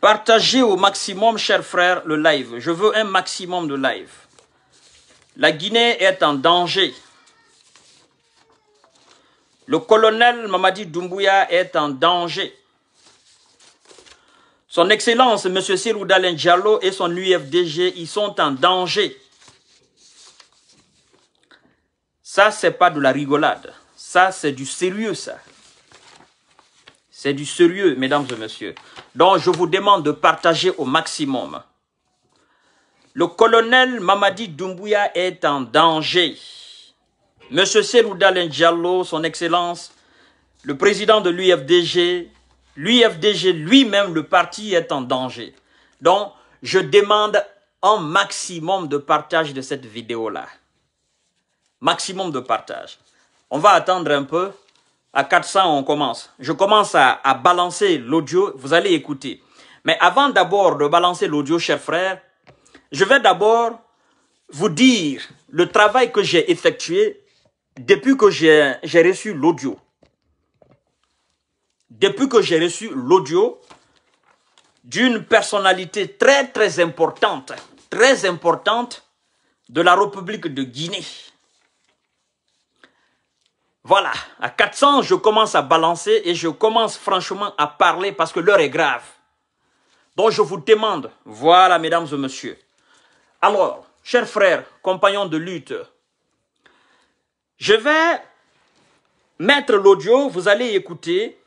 Partagez au maximum, chers frères, le live. Je veux un maximum de live. La Guinée est en danger. Le colonel Mamadi Doumbouya est en danger. Son Excellence, M. Cyril et son UFDG, ils sont en danger. Ça, c'est pas de la rigolade. Ça, c'est du sérieux, ça. C'est du sérieux, mesdames et messieurs. Donc, je vous demande de partager au maximum. Le colonel Mamadi Doumbouya est en danger. Monsieur Selouda Diallo, son excellence, le président de l'UFDG, l'UFDG lui-même, le parti est en danger. Donc, je demande un maximum de partage de cette vidéo-là. Maximum de partage. On va attendre un peu. À 400, on commence. Je commence à, à balancer l'audio. Vous allez écouter. Mais avant d'abord de balancer l'audio, chers frères, je vais d'abord vous dire le travail que j'ai effectué depuis que j'ai reçu l'audio. Depuis que j'ai reçu l'audio d'une personnalité très très importante, très importante de la République de Guinée. Voilà, à 400, je commence à balancer et je commence franchement à parler parce que l'heure est grave. Donc je vous demande, voilà mesdames et messieurs. Alors, chers frères, compagnons de lutte, je vais mettre l'audio, vous allez écouter,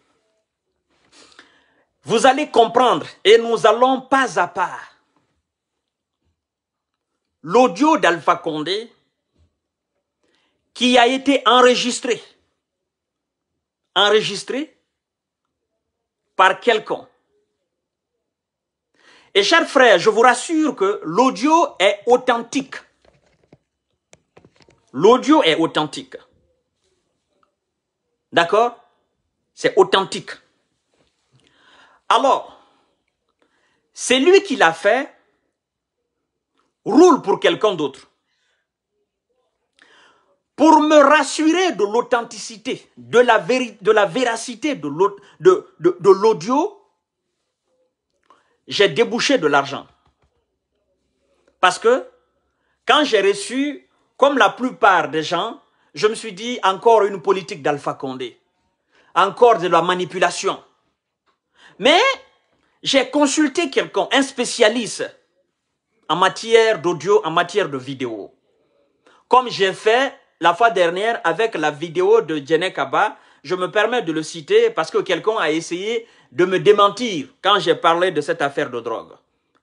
vous allez comprendre et nous allons pas à pas. L'audio d'Alpha Condé qui a été enregistré enregistré par quelqu'un. Et chers frères, je vous rassure que l'audio est authentique. L'audio est authentique. D'accord C'est authentique. Alors, c'est lui qui l'a fait, roule pour quelqu'un d'autre pour me rassurer de l'authenticité, de la, de la véracité de l'audio, j'ai débouché de l'argent. Parce que quand j'ai reçu, comme la plupart des gens, je me suis dit encore une politique d'Alpha Condé, encore de la manipulation. Mais j'ai consulté quelqu'un, un spécialiste en matière d'audio, en matière de vidéo, comme j'ai fait la fois dernière avec la vidéo de Jenny Kaba. Je me permets de le citer parce que quelqu'un a essayé de me démentir quand j'ai parlé de cette affaire de drogue.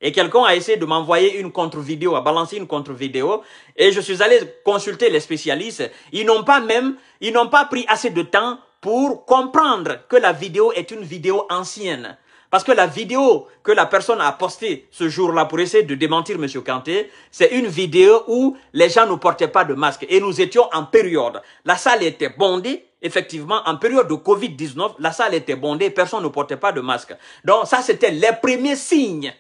Et quelqu'un a essayé de m'envoyer une contre-vidéo, a balancé une contre-vidéo. Et je suis allé consulter les spécialistes. Ils n'ont pas même, ils n'ont pas pris assez de temps pour comprendre que la vidéo est une vidéo ancienne. Parce que la vidéo que la personne a postée ce jour-là pour essayer de démentir M. Kanté, c'est une vidéo où les gens ne portaient pas de masque. Et nous étions en période. La salle était bondée. Effectivement, en période de Covid-19, la salle était bondée. Personne ne portait pas de masque. Donc ça, c'était les premiers signes.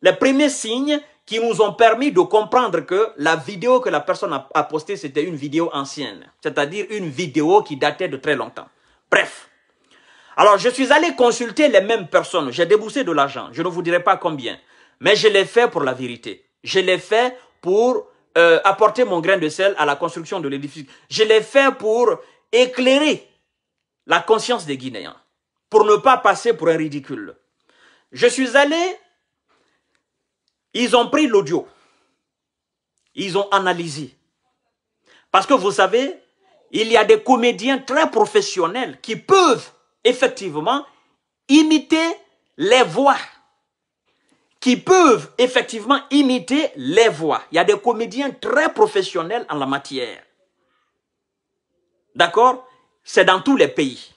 Les premiers signes qui nous ont permis de comprendre que la vidéo que la personne a, postée, c'était une vidéo ancienne. C'est-à-dire une vidéo qui datait de très longtemps. Bref. Alors, je suis allé consulter les mêmes personnes. J'ai déboursé de l'argent. Je ne vous dirai pas combien. Mais je l'ai fait pour la vérité. Je l'ai fait pour euh, apporter mon grain de sel à la construction de l'édifice. Je l'ai fait pour éclairer la conscience des Guinéens. Pour ne pas passer pour un ridicule. Je suis allé... Ils ont pris l'audio. Ils ont analysé. Parce que vous savez, il y a des comédiens très professionnels qui peuvent effectivement imiter les voix. Qui peuvent effectivement imiter les voix. Il y a des comédiens très professionnels en la matière. D'accord C'est dans tous les pays.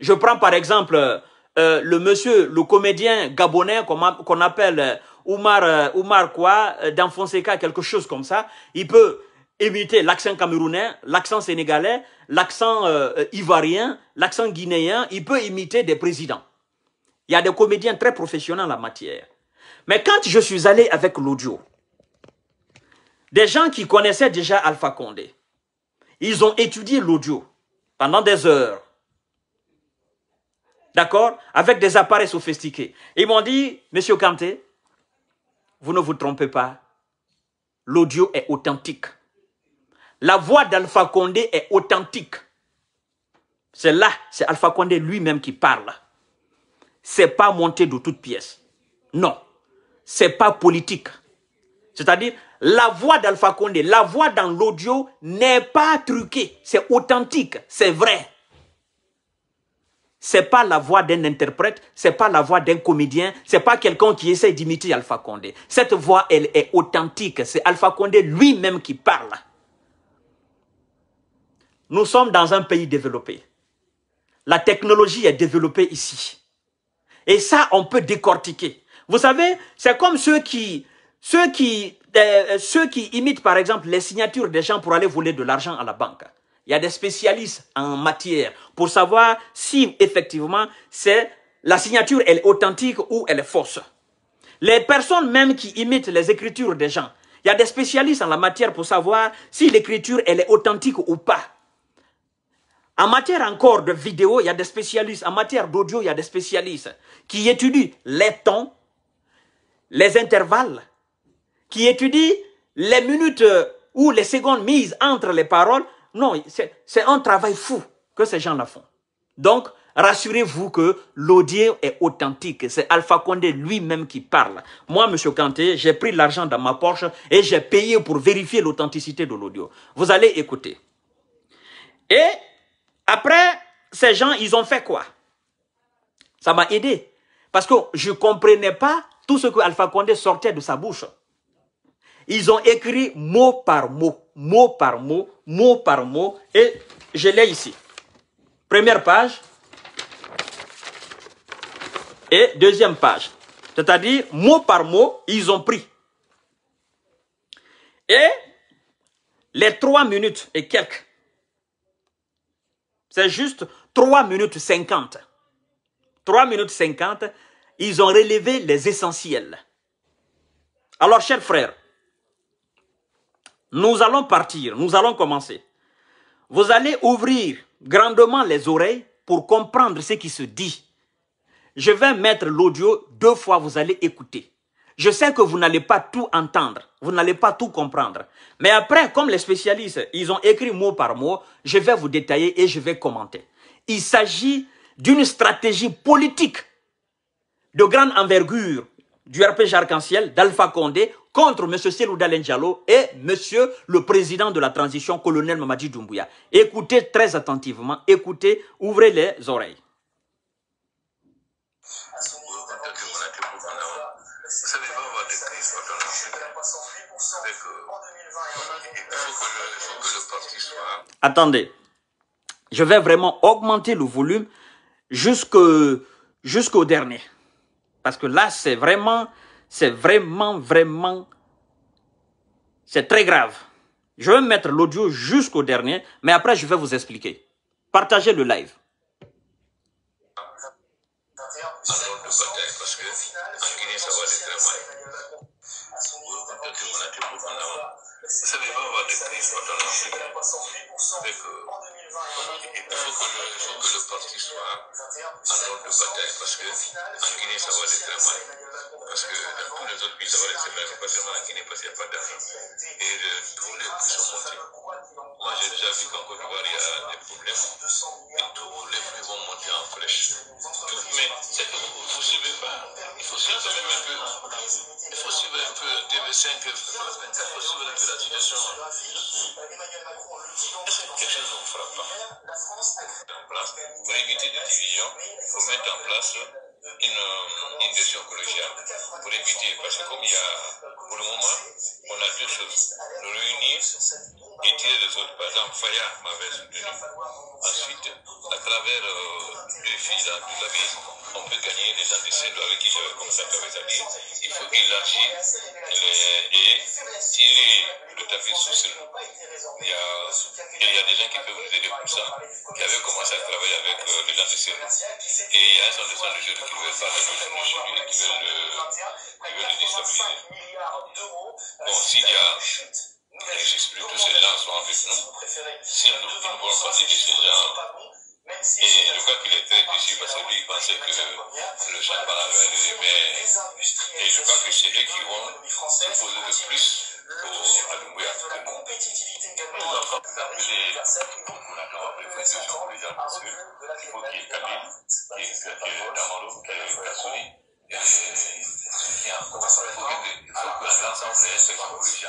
Je prends par exemple euh, euh, le monsieur, le comédien gabonais qu'on appelle euh, Oumar, quoi, dans Fonseca, quelque chose comme ça. Il peut imiter l'accent camerounais, l'accent sénégalais, l'accent euh, euh, ivoirien, l'accent guinéen. Il peut imiter des présidents. Il y a des comédiens très professionnels en la matière. Mais quand je suis allé avec l'audio, des gens qui connaissaient déjà Alpha Condé, ils ont étudié l'audio pendant des heures. D'accord Avec des appareils sophistiqués. Ils m'ont dit, Monsieur Kanté, vous ne vous trompez pas, l'audio est authentique. La voix d'Alpha Condé est authentique. C'est là, c'est Alpha Condé lui-même qui parle. C'est pas monté de toutes pièces. Non. C'est pas politique. C'est-à-dire, la voix d'Alpha Condé, la voix dans l'audio n'est pas truquée. C'est authentique. C'est vrai. C'est pas la voix d'un interprète, c'est pas la voix d'un comédien, c'est pas quelqu'un qui essaie d'imiter Alpha Condé. Cette voix, elle est authentique. C'est Alpha Condé lui-même qui parle. Nous sommes dans un pays développé. La technologie est développée ici. Et ça, on peut décortiquer. Vous savez, c'est comme ceux qui, ceux qui, euh, ceux qui imitent par exemple les signatures des gens pour aller voler de l'argent à la banque. Il y a des spécialistes en matière pour savoir si effectivement c'est la signature est authentique ou elle est fausse. Les personnes même qui imitent les écritures des gens, il y a des spécialistes en la matière pour savoir si l'écriture elle est authentique ou pas. En matière encore de vidéo, il y a des spécialistes. En matière d'audio, il y a des spécialistes qui étudient les temps, les intervalles, qui étudient les minutes euh, ou les secondes mises entre les paroles. Non, c'est un travail fou que ces gens-là font. Donc, rassurez-vous que l'audio est authentique. C'est Alpha Condé lui-même qui parle. Moi, Monsieur Kanté, j'ai pris l'argent dans ma poche et j'ai payé pour vérifier l'authenticité de l'audio. Vous allez écouter. Et après, ces gens, ils ont fait quoi Ça m'a aidé. Parce que je ne comprenais pas tout ce que Alpha Condé sortait de sa bouche. Ils ont écrit mot par mot, mot par mot, mot par mot, et je l'ai ici. Première page et deuxième page. C'est-à-dire, mot par mot, ils ont pris. Et les trois minutes et quelques c'est juste 3 minutes 50. 3 minutes 50, ils ont relevé les essentiels. Alors, chers frères, nous allons partir, nous allons commencer. Vous allez ouvrir grandement les oreilles pour comprendre ce qui se dit. Je vais mettre l'audio deux fois, vous allez écouter. Je sais que vous n'allez pas tout entendre, vous n'allez pas tout comprendre. Mais après, comme les spécialistes, ils ont écrit mot par mot, je vais vous détailler et je vais commenter. Il s'agit d'une stratégie politique de grande envergure du RP Arc-en-Ciel, d'Alpha Condé, contre M. Selou Diallo et M. le président de la transition, colonel Mamadi Doumbouya. Écoutez très attentivement, écoutez, ouvrez les oreilles. Attendez, je vais vraiment augmenter le volume jusqu'au dernier. Parce que là, c'est vraiment, c'est vraiment, vraiment, c'est très grave. Je vais mettre l'audio jusqu'au dernier, mais après, je vais vous expliquer. Partagez le live. Il faut que le, parti soit en l'ordre de bataille parce que Guinée, ça va très mal. Parce que dans tous les autres pays, ça va être le c'est pas seulement la Guinée, parce qu'il n'y a pas d'argent. Et euh, tous les prix sont montés. Moi, j'ai déjà vu qu'en Côte d'Ivoire, il y a des problèmes. Et tous les prix vont monter en flèche. mais c'est que vous ne suivez pas. Il faut suivre même un peu. Il faut suivre un peu TV5, il faut suivre un peu la situation. Est-ce que quelque chose ne vous frappe pas? pour éviter des divisions, il faut mettre en place une, une décision hein. collégiale pour éviter, parce que comme il y a, pour le moment, on a deux choses, et tirer les autres. Par exemple, Faya m'avait soutenu. Ensuite, à travers euh, deux filles là, de la vie on peut gagner les indices de avec qui j'avais commencé à travailler. il faut élargir les, et tirer le tapis sous ce nom. Il y a, des gens qui peuvent vous aider pour ça, qui avaient commencé à travailler avec euh, les indices. Et il y a un certain nombre de jeunes qui veulent faire la loi aujourd'hui et qui veulent le, qui veulent le déstabiliser. Bon, s'il y a plus que ces gens sont avec nous. Si nous ne voulons pas dire ces gens, et je crois qu'il était ici parce que lui, il pensait que le champagne avait des mais Et je crois que c'est eux qui vont proposer le plus pour Alumouya. La compétitivité également. Nous de appelé les gens parce qu'il faut qu'il y ait Kabine, qu'il y ait bah, Damalo, qu'il y ait Kassoni. Et il faut que l'ensemble des gens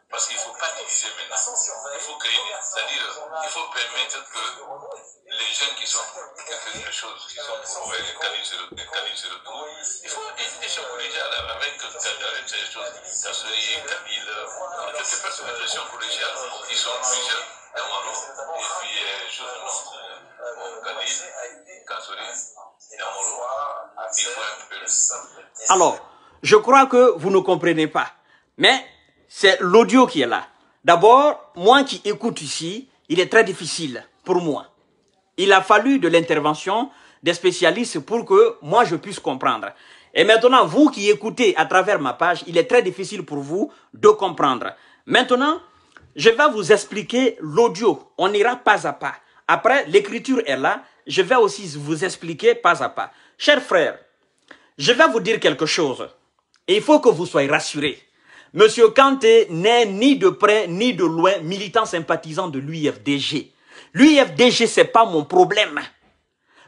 Parce qu'il ne faut pas diviser maintenant. Il faut créer, c'est-à-dire, il faut permettre que les jeunes qui sont pour quelque chose, qui sont pour les canines sur le tour, il faut échanger avec, avec ces choses, Tassori, Camille, toutes ces personnalisations collégiales qui sont plusieurs, Damaro, et puis euh, les choses non. Camille, Tassori, Damaro, il faut un peu. Alors, je crois que vous ne comprenez pas, mais c'est l'audio qui est là. D'abord, moi qui écoute ici, il est très difficile pour moi. Il a fallu de l'intervention des spécialistes pour que moi je puisse comprendre. Et maintenant, vous qui écoutez à travers ma page, il est très difficile pour vous de comprendre. Maintenant, je vais vous expliquer l'audio. On ira pas à pas. Après, l'écriture est là. Je vais aussi vous expliquer pas à pas. Cher frère, je vais vous dire quelque chose. Et il faut que vous soyez rassuré. Monsieur Kanté n'est ni de près ni de loin militant sympathisant de l'UFDG. L'UFDG, c'est pas mon problème.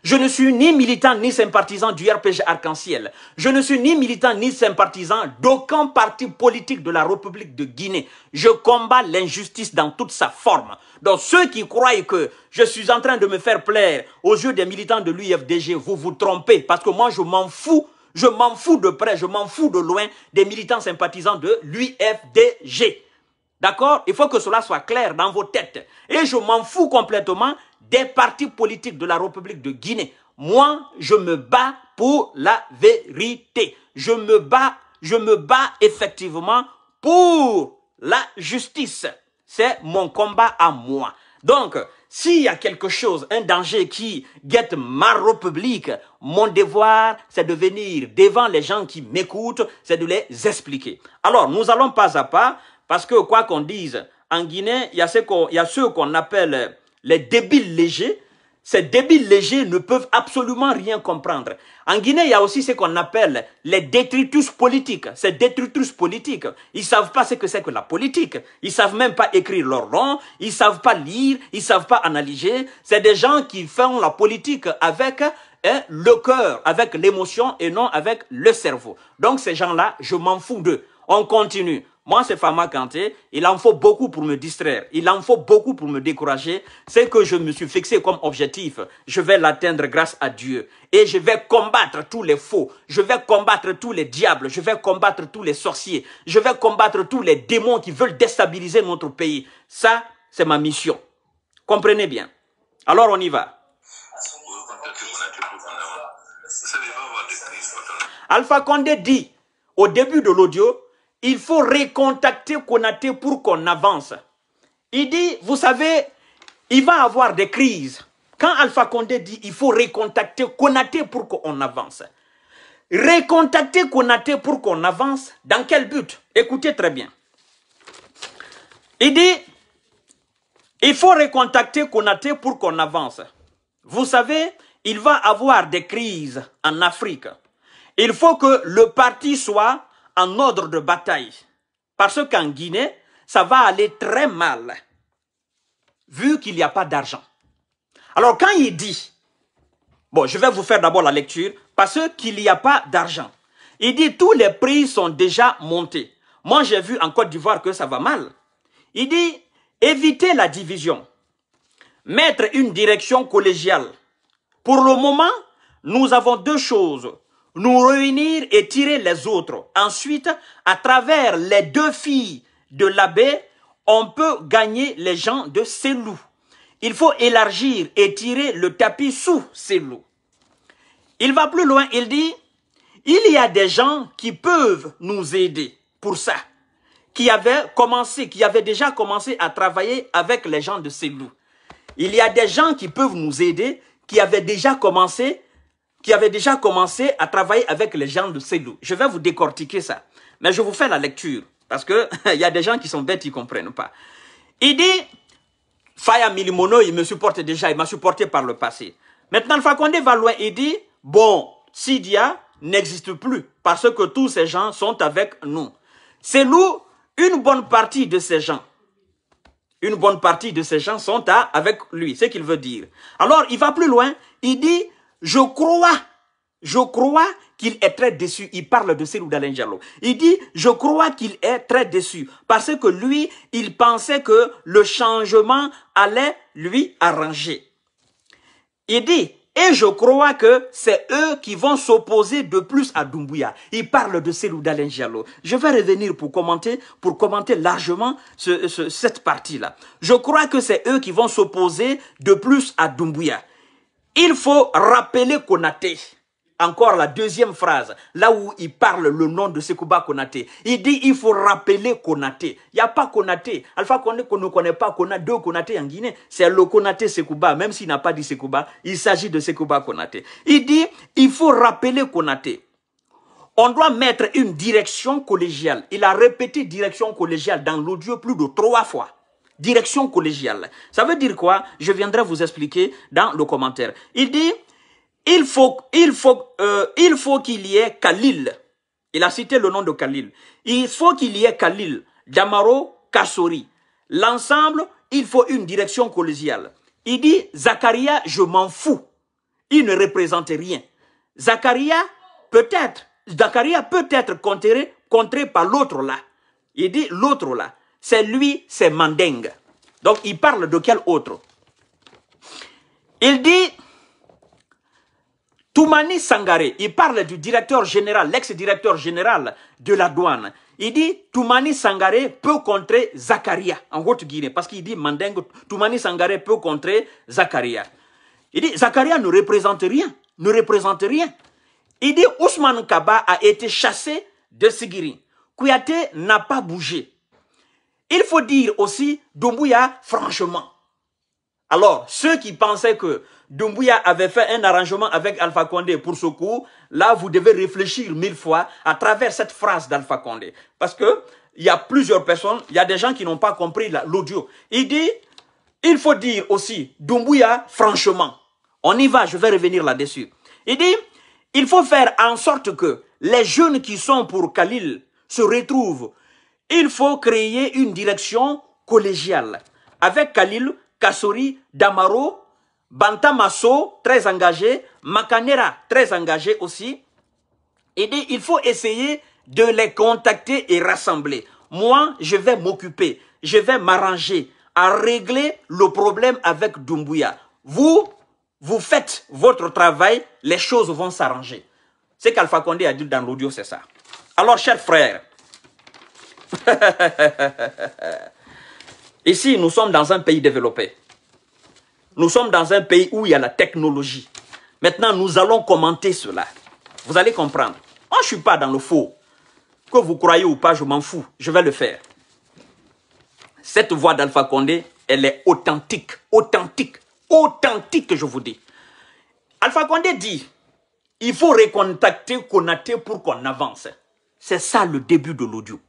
Je ne suis ni militant ni sympathisant du RPG Arc-en-Ciel. Je ne suis ni militant ni sympathisant d'aucun parti politique de la République de Guinée. Je combats l'injustice dans toute sa forme. Donc ceux qui croient que je suis en train de me faire plaire aux yeux des militants de l'UFDG, vous vous trompez parce que moi je m'en fous je m'en fous de près, je m'en fous de loin des militants sympathisants de l'UFDG. D'accord Il faut que cela soit clair dans vos têtes. Et je m'en fous complètement des partis politiques de la République de Guinée. Moi, je me bats pour la vérité. Je me bats, je me bats effectivement pour la justice. C'est mon combat à moi. Donc, s'il y a quelque chose, un danger qui guette ma République, mon devoir, c'est de venir devant les gens qui m'écoutent, c'est de les expliquer. Alors, nous allons pas à pas, parce que quoi qu'on dise, en Guinée, il y a, y a ceux qu'on appelle les débiles légers, ces débiles légers ne peuvent absolument rien comprendre. En Guinée, il y a aussi ce qu'on appelle les détritus politiques. Ces détritus politiques, ils savent pas ce que c'est que la politique. Ils savent même pas écrire leur nom, ils savent pas lire, ils savent pas analyser. C'est des gens qui font la politique avec hein, le cœur, avec l'émotion et non avec le cerveau. Donc ces gens-là, je m'en fous d'eux. On continue. Moi, c'est Fama Kanté. Il en faut beaucoup pour me distraire. Il en faut beaucoup pour me décourager. C'est que je me suis fixé comme objectif. Je vais l'atteindre grâce à Dieu. Et je vais combattre tous les faux. Je vais combattre tous les diables. Je vais combattre tous les sorciers. Je vais combattre tous les démons qui veulent déstabiliser notre pays. Ça, c'est ma mission. Comprenez bien. Alors, on y va. Alpha Condé dit au début de l'audio il faut recontacter Konaté pour qu'on avance. Il dit, vous savez, il va avoir des crises. Quand Alpha Condé dit, il faut recontacter Konaté pour qu'on avance. Recontacter Konaté pour qu'on avance, dans quel but Écoutez très bien. Il dit, il faut recontacter Konaté pour qu'on avance. Vous savez, il va avoir des crises en Afrique. Il faut que le parti soit en ordre de bataille. Parce qu'en Guinée, ça va aller très mal, vu qu'il n'y a pas d'argent. Alors quand il dit, bon, je vais vous faire d'abord la lecture, parce qu'il n'y a pas d'argent. Il dit, tous les prix sont déjà montés. Moi, j'ai vu en Côte d'Ivoire que ça va mal. Il dit, évitez la division, mettre une direction collégiale. Pour le moment, nous avons deux choses nous réunir et tirer les autres. Ensuite, à travers les deux filles de l'abbé, on peut gagner les gens de ces loups. Il faut élargir et tirer le tapis sous ces loups. Il va plus loin, il dit, il y a des gens qui peuvent nous aider pour ça, qui avaient commencé, qui avaient déjà commencé à travailler avec les gens de ces loups. Il y a des gens qui peuvent nous aider, qui avaient déjà commencé qui avait déjà commencé à travailler avec les gens de Célou. Je vais vous décortiquer ça. Mais je vous fais la lecture. Parce qu'il y a des gens qui sont bêtes, ils ne comprennent pas. Il dit, Faya Milimono, il me supporte déjà, il m'a supporté par le passé. Maintenant, le Fakonde va loin, il dit, bon, Sidia n'existe plus parce que tous ces gens sont avec nous. C'est une bonne partie de ces gens. Une bonne partie de ces gens sont à, avec lui, c'est ce qu'il veut dire. Alors, il va plus loin, il dit, je crois, je crois qu'il est très déçu. Il parle de Célou Diallo. Il dit, je crois qu'il est très déçu parce que lui, il pensait que le changement allait lui arranger. Il dit, et je crois que c'est eux qui vont s'opposer de plus à Doumbouya. Il parle de Selou Diallo. Je vais revenir pour commenter, pour commenter largement cette partie-là. Je crois que c'est eux qui vont s'opposer de plus à Doumbouya. Il faut rappeler Konaté. Encore la deuxième phrase, là où il parle le nom de Sekouba Konaté. Il dit il faut rappeler Konaté. Il n'y a pas Konaté. Alpha Koné qu'on ne connaît pas, qu'on deux Konaté en Guinée. C'est le Konaté Sekouba, même s'il n'a pas dit Sekouba, il s'agit de Sekouba Konaté. Il dit il faut rappeler Konaté. On doit mettre une direction collégiale. Il a répété direction collégiale dans l'audio plus de trois fois direction collégiale. Ça veut dire quoi Je viendrai vous expliquer dans le commentaire. Il dit, il faut qu'il faut, euh, faut qu'il y ait Khalil. Il a cité le nom de Khalil. Il faut qu'il y ait Khalil, Damaro, Kassori. L'ensemble, il faut une direction collégiale. Il dit, Zacharia, je m'en fous. Il ne représente rien. Zacharia, peut-être, Zacharia peut être contré, contré par l'autre là. Il dit l'autre là c'est lui, c'est Mandeng. Donc il parle de quel autre Il dit Toumani Sangaré, il parle du directeur général, l'ex-directeur général de la douane. Il dit Toumani Sangaré peut contrer Zakaria en Haute-Guinée parce qu'il dit Mandeng, Toumani Sangaré peut contrer Zakaria. Il dit Zakaria ne représente rien, ne représente rien. Il dit Ousmane Kaba a été chassé de Sigiri. Kouyate n'a pas bougé. Il faut dire aussi Doumbouya franchement. Alors, ceux qui pensaient que Doumbouya avait fait un arrangement avec Alpha Condé pour ce coup, là, vous devez réfléchir mille fois à travers cette phrase d'Alpha Condé. Parce que il y a plusieurs personnes, il y a des gens qui n'ont pas compris l'audio. Il dit, il faut dire aussi Doumbouya franchement. On y va, je vais revenir là-dessus. Il dit, il faut faire en sorte que les jeunes qui sont pour Khalil se retrouvent il faut créer une direction collégiale avec Khalil, Kassori, Damaro, Bantamasso, très engagé, Makanera, très engagé aussi. Et il faut essayer de les contacter et rassembler. Moi, je vais m'occuper, je vais m'arranger à régler le problème avec Dumbuya. Vous, vous faites votre travail, les choses vont s'arranger. C'est qu'Alpha Condé a dit dans l'audio, c'est ça. Alors, chers frères, Ici, nous sommes dans un pays développé. Nous sommes dans un pays où il y a la technologie. Maintenant, nous allons commenter cela. Vous allez comprendre. Moi, je ne suis pas dans le faux. Que vous croyez ou pas, je m'en fous. Je vais le faire. Cette voix d'Alpha Condé, elle est authentique. Authentique. Authentique, je vous dis. Alpha Condé dit, il faut recontacter Konaté pour qu'on avance. C'est ça le début de l'audio.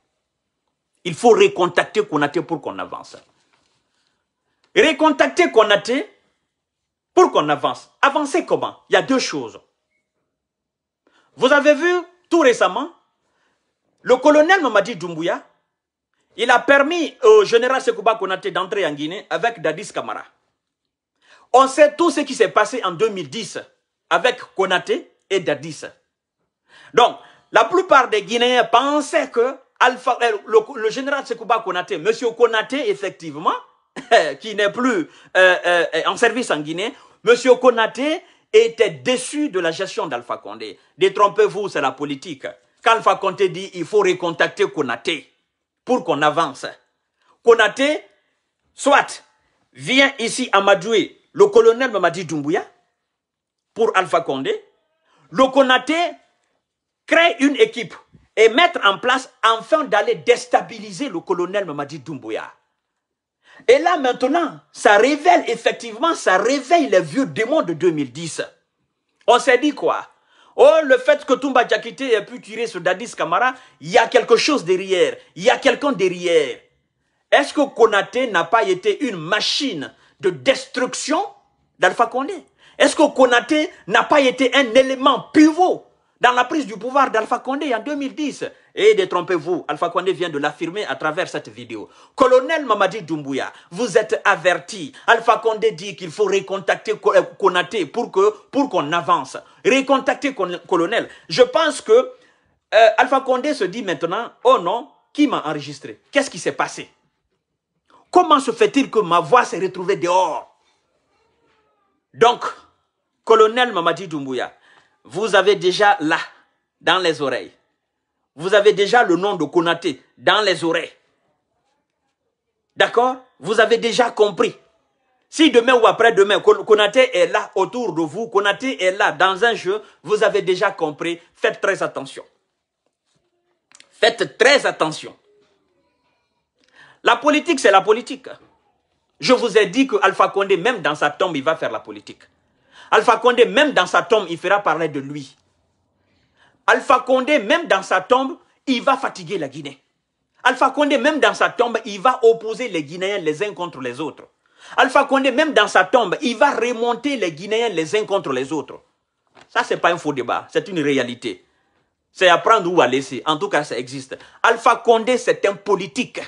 Il faut recontacter Konaté pour qu'on avance. Recontacter Konaté pour qu'on avance. Avancer comment Il y a deux choses. Vous avez vu tout récemment, le colonel Mamadi Doumbouya, il a permis au général Sekouba Konaté d'entrer en Guinée avec Dadis Kamara. On sait tout ce qui s'est passé en 2010 avec Konaté et Dadis. Donc, la plupart des Guinéens pensaient que eh, le, général Sekouba Konaté, Monsieur Konaté, effectivement, qui n'est plus euh, euh, en service en Guinée, Monsieur Konaté était déçu de la gestion d'Alpha Condé. Détrompez-vous, c'est la politique. Alpha Condé dit, il faut recontacter Konaté pour qu'on avance. Konaté, soit, vient ici à Madoué, le colonel Mamadi Doumbouya, pour Alpha Condé. Le Konaté crée une équipe et mettre en place enfin, d'aller déstabiliser le colonel Mamadi Doumbouya. Et là maintenant, ça révèle effectivement, ça réveille les vieux démons de 2010. On s'est dit quoi Oh, le fait que Toumba Djakite ait pu tirer sur Dadis Kamara, il y a quelque chose derrière, il y a quelqu'un derrière. Est-ce que Konaté n'a pas été une machine de destruction d'Alpha Condé Est-ce que Konaté n'a pas été un élément pivot dans la prise du pouvoir d'Alpha Condé en 2010. Et eh, détrompez-vous, Alpha Condé vient de l'affirmer à travers cette vidéo. Colonel Mamadi Doumbouya, vous êtes averti. Alpha Condé dit qu'il faut recontacter euh, Konaté pour que pour qu'on avance. Recontacter Colonel. Je pense que euh, Alpha Condé se dit maintenant, oh non, qui m'a enregistré Qu'est-ce qui s'est passé Comment se fait-il que ma voix s'est retrouvée dehors Donc, Colonel Mamadi Doumbouya, vous avez déjà là, dans les oreilles. Vous avez déjà le nom de Konaté dans les oreilles. D'accord Vous avez déjà compris. Si demain ou après-demain, Konaté est là autour de vous, Konaté est là dans un jeu, vous avez déjà compris. Faites très attention. Faites très attention. La politique, c'est la politique. Je vous ai dit que Alpha Condé, même dans sa tombe, il va faire la politique. Alpha Condé, même dans sa tombe, il fera parler de lui. Alpha Condé, même dans sa tombe, il va fatiguer la Guinée. Alpha Condé, même dans sa tombe, il va opposer les Guinéens les uns contre les autres. Alpha Condé, même dans sa tombe, il va remonter les Guinéens les uns contre les autres. Ça, ce n'est pas un faux débat, c'est une réalité. C'est apprendre prendre ou à laisser. En tout cas, ça existe. Alpha Condé, c'est un politique.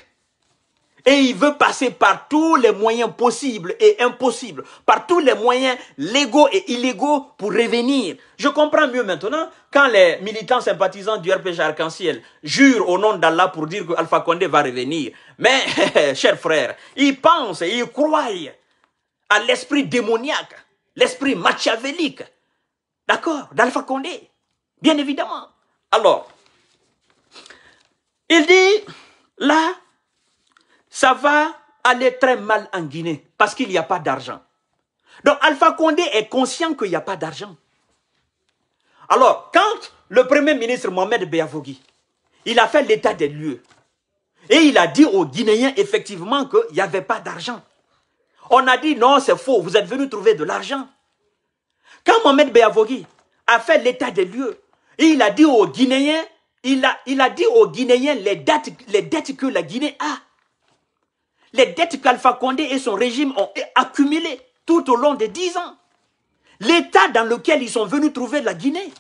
Et il veut passer par tous les moyens possibles et impossibles, par tous les moyens légaux et illégaux pour revenir. Je comprends mieux maintenant quand les militants sympathisants du RPG Arc-en-Ciel jurent au nom d'Allah pour dire que Alpha Condé va revenir. Mais, cher frère, ils pensent et ils croient à l'esprit démoniaque, l'esprit machiavélique, d'accord, d'Alpha Condé, bien évidemment. Alors, il dit, là, ça va aller très mal en Guinée parce qu'il n'y a pas d'argent. Donc Alpha Condé est conscient qu'il n'y a pas d'argent. Alors, quand le Premier ministre Mohamed Beyavogui, il a fait l'état des lieux et il a dit aux Guinéens effectivement qu'il n'y avait pas d'argent. On a dit non, c'est faux, vous êtes venus trouver de l'argent. Quand Mohamed Beyavogui a fait l'état des lieux et il a dit aux Guinéens, il a, il a dit aux Guinéens les, dates, les dettes que la Guinée a les dettes qu'Alpha Condé et son régime ont accumulées tout au long des dix ans. L'état dans lequel ils sont venus trouver la Guinée.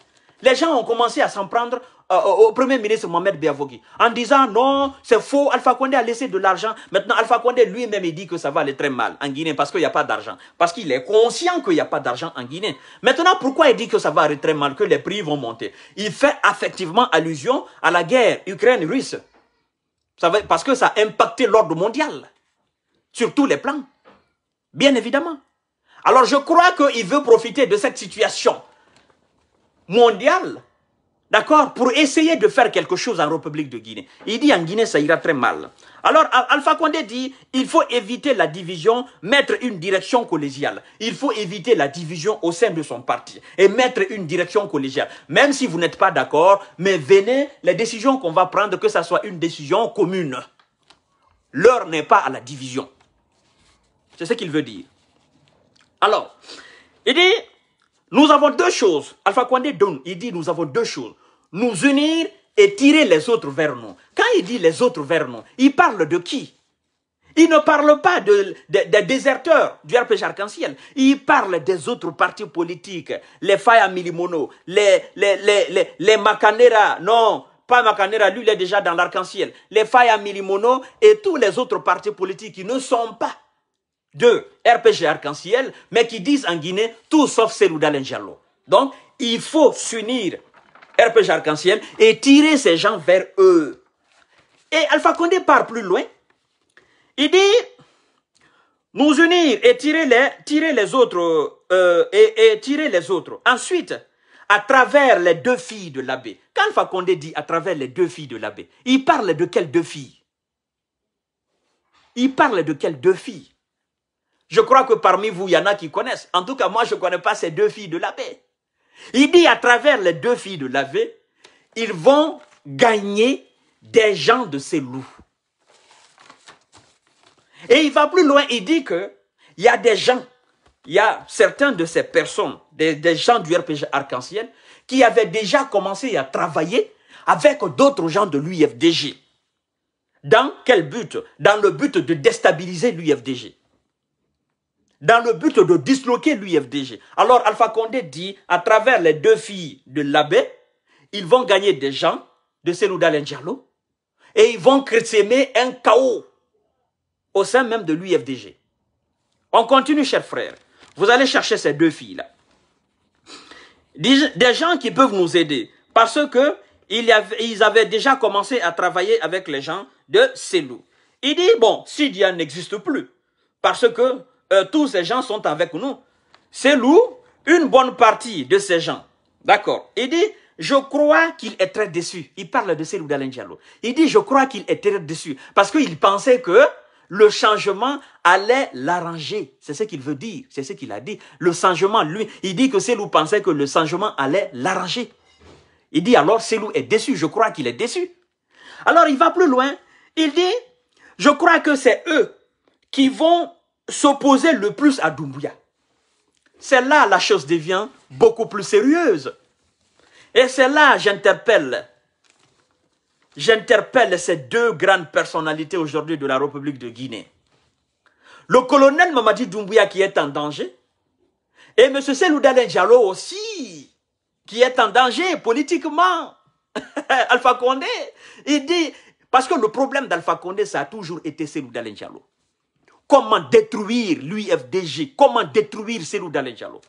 Les gens ont commencé à s'en prendre euh, au premier ministre Mohamed Biavogui en disant non, c'est faux, Alpha Condé a laissé de l'argent. Maintenant, Alpha Condé lui-même, dit que ça va aller très mal en Guinée parce qu'il n'y a pas d'argent. Parce qu'il est conscient qu'il n'y a pas d'argent en Guinée. Maintenant, pourquoi il dit que ça va aller très mal, que les prix vont monter Il fait effectivement allusion à la guerre Ukraine-Russe. Parce que ça a impacté l'ordre mondial sur tous les plans. Bien évidemment. Alors je crois qu'il veut profiter de cette situation mondiale, d'accord, pour essayer de faire quelque chose en République de Guinée. Il dit en Guinée, ça ira très mal. Alors Alpha Condé dit, il faut éviter la division, mettre une direction collégiale. Il faut éviter la division au sein de son parti et mettre une direction collégiale. Même si vous n'êtes pas d'accord, mais venez, les décisions qu'on va prendre, que ce soit une décision commune. L'heure n'est pas à la division. C'est ce qu'il veut dire. Alors, il dit, nous avons deux choses. Alpha Condé donne, il dit, nous avons deux choses. Nous unir et tirer les autres vers nous. Quand il dit les autres vers nous, il parle de qui Il ne parle pas de, des déserteurs du RPG Arc-en-Ciel. Il parle des autres partis politiques, les Faya Milimono, les, les, les, les, Macanera, non, pas Macanera, lui il est déjà dans l'arc-en-ciel, les Faya Milimono et tous les autres partis politiques qui ne sont pas de RPG Arc-en-Ciel, mais qui disent en Guinée tout sauf Selou Jallo. Donc, il faut s'unir, RPG Arc-en-Ciel, et tirer ces gens vers eux. Et Alpha Condé part plus loin. Il dit nous unir et tirer les, tirer les autres euh, et, et, tirer les autres. Ensuite, à travers les deux filles de l'abbé. Quand Alpha Condé dit à travers les deux filles de l'abbé, il parle de quelles deux filles Il parle de quelles deux filles je crois que parmi vous, il y en a qui connaissent. En tout cas, moi, je ne connais pas ces deux filles de l'abbé. Il dit à travers les deux filles de l'abbé, ils vont gagner des gens de ces loups. Et il va plus loin, il dit que il y a des gens, il y a certains de ces personnes, des, des gens du RPG Arc-en-Ciel, qui avaient déjà commencé à travailler avec d'autres gens de l'UFDG. Dans quel but Dans le but de déstabiliser l'UFDG dans le but de disloquer l'UFDG. Alors Alpha Condé dit, à travers les deux filles de l'abbé, ils vont gagner des gens de Selou Lendialo et ils vont créer un chaos au sein même de l'UFDG. On continue, chers frères. Vous allez chercher ces deux filles-là. Des gens qui peuvent nous aider parce que ils avaient déjà commencé à travailler avec les gens de Selou. Il dit, bon, Sidia n'existe plus parce que euh, tous ces gens sont avec nous. C'est loup, une bonne partie de ces gens. D'accord Il dit, je crois qu'il est très déçu. Il parle de Selou Dalen Il dit, je crois qu'il est très déçu. Parce qu'il pensait que le changement allait l'arranger. C'est ce qu'il veut dire. C'est ce qu'il a dit. Le changement, lui, il dit que Selou pensait que le changement allait l'arranger. Il dit alors, Selou est déçu. Je crois qu'il est déçu. Alors, il va plus loin. Il dit, je crois que c'est eux qui vont s'opposer le plus à Doumbouya. C'est là la chose devient beaucoup plus sérieuse. Et c'est là j'interpelle. J'interpelle ces deux grandes personnalités aujourd'hui de la République de Guinée. Le colonel Mamadi Doumbouya qui est en danger et M. Selou Diallo aussi qui est en danger politiquement. Alpha Condé, il dit, parce que le problème d'Alpha Condé, ça a toujours été Selou Diallo. Comment détruire l'UFDG Comment détruire Selou Jalo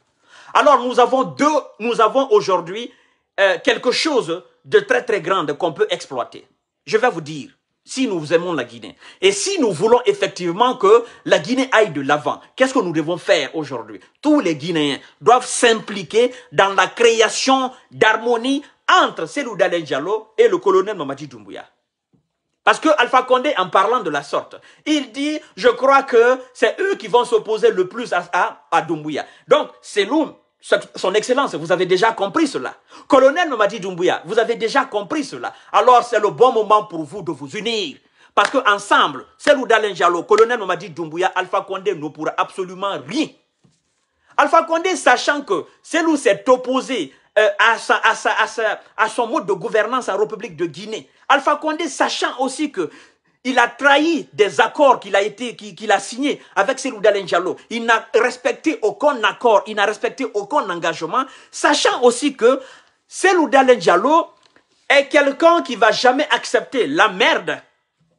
Alors nous avons deux, nous avons aujourd'hui euh, quelque chose de très très grand qu'on peut exploiter. Je vais vous dire, si nous aimons la Guinée, et si nous voulons effectivement que la Guinée aille de l'avant, qu'est-ce que nous devons faire aujourd'hui Tous les Guinéens doivent s'impliquer dans la création d'harmonie entre Selou Diallo et le colonel Mamadi Doumbouya. Parce que Alpha Condé, en parlant de la sorte, il dit, je crois que c'est eux qui vont s'opposer le plus à, à, Doumbouya. Donc, c'est son Excellence, vous avez déjà compris cela. Colonel dit, Doumbouya, vous avez déjà compris cela. Alors, c'est le bon moment pour vous de vous unir. Parce que ensemble, celle Diallo, Colonel dit, Doumbouya, Alpha Condé ne pourra absolument rien. Alpha Condé, sachant que Selou s'est opposé euh, à, son mode de gouvernance en République de Guinée. Alpha Condé, sachant aussi que il a trahi des accords qu'il a, a signés avec Célou Il n'a respecté aucun accord, il n'a respecté aucun engagement, sachant aussi que Célou est quelqu'un qui va jamais accepter la merde.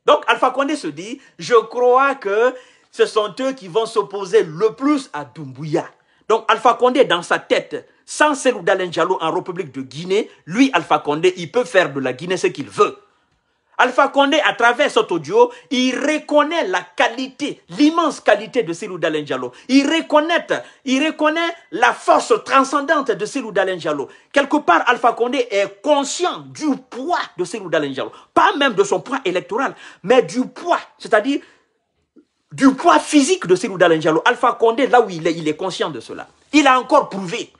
Donc Alpha Condé se dit, je crois que ce sont eux qui vont s'opposer le plus à Doumbouya. Donc Alpha Condé, dans sa tête, sans Selou Dalen en République de Guinée, lui, Alpha Condé, il peut faire de la Guinée ce qu'il veut. Alpha Condé, à travers cet audio, il reconnaît la qualité, l'immense qualité de Selou Dalen Il reconnaît, il reconnaît la force transcendante de Selou Dalen Quelque part, Alpha Condé est conscient du poids de Selou Dalen Pas même de son poids électoral, mais du poids, c'est-à-dire du poids physique de Selou Dalen Alpha Condé, là où il est, il est conscient de cela. Il a encore prouvé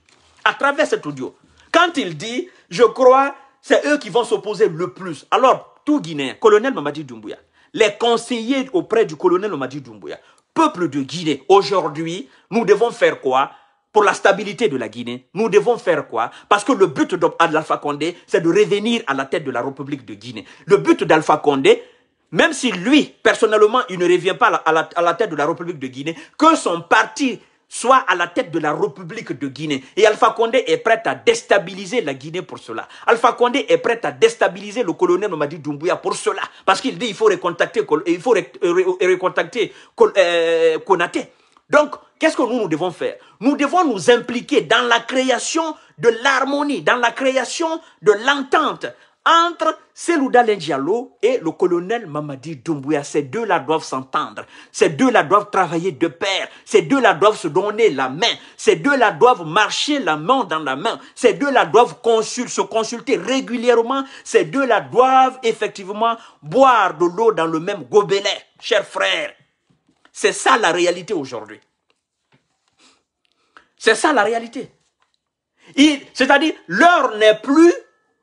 à travers cet audio. Quand il dit, je crois, c'est eux qui vont s'opposer le plus. Alors, tout Guinéen, colonel Mamadi Doumbouya, les conseillers auprès du colonel Mamadi Doumbouya, peuple de Guinée, aujourd'hui, nous devons faire quoi pour la stabilité de la Guinée, nous devons faire quoi Parce que le but d'Alpha Condé, c'est de revenir à la tête de la République de Guinée. Le but d'Alpha Condé, même si lui, personnellement, il ne revient pas à la, à la, tête de la République de Guinée, que son parti soit à la tête de la République de Guinée. Et Alpha Condé est prêt à déstabiliser la Guinée pour cela. Alpha Condé est prêt à déstabiliser le colonel Mamadi Doumbouya pour cela. Parce qu'il dit qu'il faut recontacter, il faut euh, Donc, qu'est-ce que nous, nous devons faire Nous devons nous impliquer dans la création de l'harmonie, dans la création de l'entente, entre Selouda Lengialo et le colonel Mamadi Doumbouya. Ces deux-là doivent s'entendre. Ces deux-là doivent travailler de pair. Ces deux-là doivent se donner la main. Ces deux-là doivent marcher la main dans la main. Ces deux-là doivent se consulter régulièrement. Ces deux-là doivent effectivement boire de l'eau dans le même gobelet, chers frères. C'est ça la réalité aujourd'hui. C'est ça la réalité. C'est-à-dire, l'heure n'est plus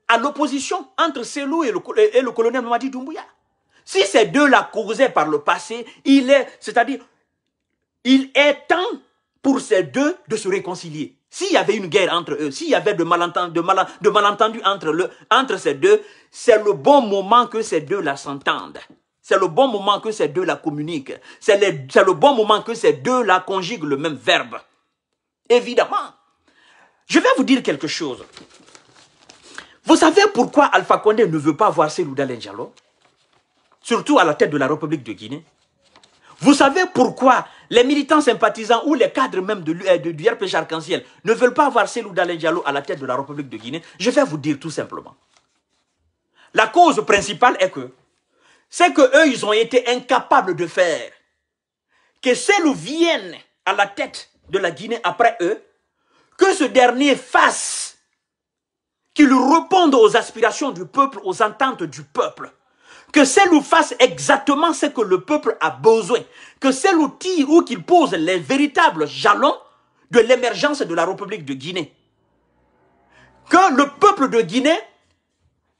à l'opposition entre Selou et le, et le colonel Mamadi Doumbouya. Si ces deux-là causaient par le passé, il est, c'est-à-dire, il est temps pour ces deux de se réconcilier. S'il y avait une guerre entre eux, s'il y avait de, malentendus mal, de malentendu entre, le, entre ces deux, c'est le bon moment que ces deux-là s'entendent. C'est le bon moment que ces deux-là communiquent. C'est le bon moment que ces deux-là conjuguent le même verbe. Évidemment. Je vais vous dire quelque chose. Vous savez pourquoi Alpha Condé ne veut pas voir Selouda Lenjalo Surtout à la tête de la République de Guinée. Vous savez pourquoi les militants sympathisants ou les cadres même de, euh, de du RPG Arc-en-Ciel ne veulent pas voir Selouda Lenjalo à la tête de la République de Guinée Je vais vous dire tout simplement. La cause principale est que c'est qu'eux, ils ont été incapables de faire que Selou vienne à la tête de la Guinée après eux, que ce dernier fasse qu'ils répondent aux aspirations du peuple, aux ententes du peuple. Que celle-là fasse exactement ce que le peuple a besoin. Que celle-là tire ou qu'il pose les véritables jalons de l'émergence de la République de Guinée. Que le peuple de Guinée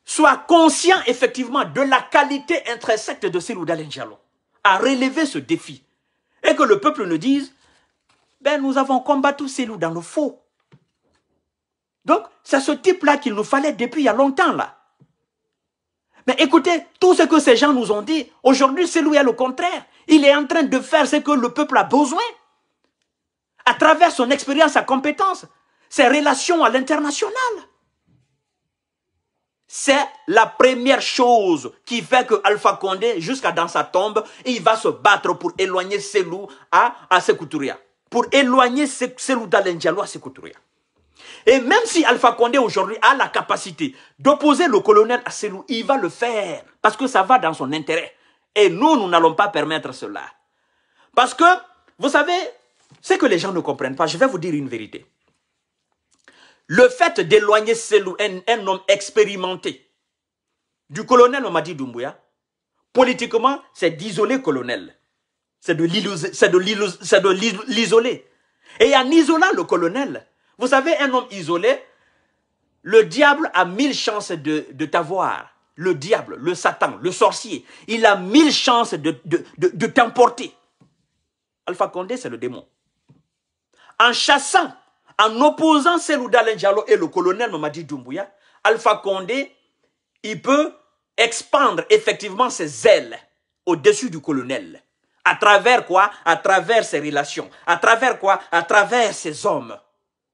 soit conscient effectivement de la qualité intrinsèque de ces loups Jalon à relever ce défi. Et que le peuple ne dise, ben nous avons combattu loups dans le faux. Donc, c'est ce type-là qu'il nous fallait depuis il y a longtemps, là. Mais écoutez, tout ce que ces gens nous ont dit, aujourd'hui, c'est lui est hein, le contraire. Il est en train de faire ce que le peuple a besoin. À travers son expérience, sa compétence, ses relations à l'international. C'est la première chose qui fait que Alpha Condé, jusqu'à dans sa tombe, il va se battre pour éloigner Selou à, à Pour éloigner Selou d'Alendialo à et même si Alpha Condé aujourd'hui a la capacité d'opposer le colonel à Selou, il va le faire parce que ça va dans son intérêt. Et nous, nous n'allons pas permettre cela. Parce que, vous savez, ce que les gens ne comprennent pas, je vais vous dire une vérité. Le fait d'éloigner Selou, un, homme expérimenté, du colonel Omadi Doumbouya, politiquement, c'est d'isoler colonel. C'est de l'isoler. Et en isolant le colonel, vous savez, un homme isolé, le diable a mille chances de, t'avoir. Le diable, le Satan, le sorcier, il a mille chances de, t'emporter. Alpha Condé, c'est le démon. En chassant, en opposant celui et le colonel Mamadi Doumbouya, Alpha Condé, il peut expandre effectivement ses ailes au-dessus du colonel. À travers quoi À travers ses relations. À travers quoi À travers ses hommes.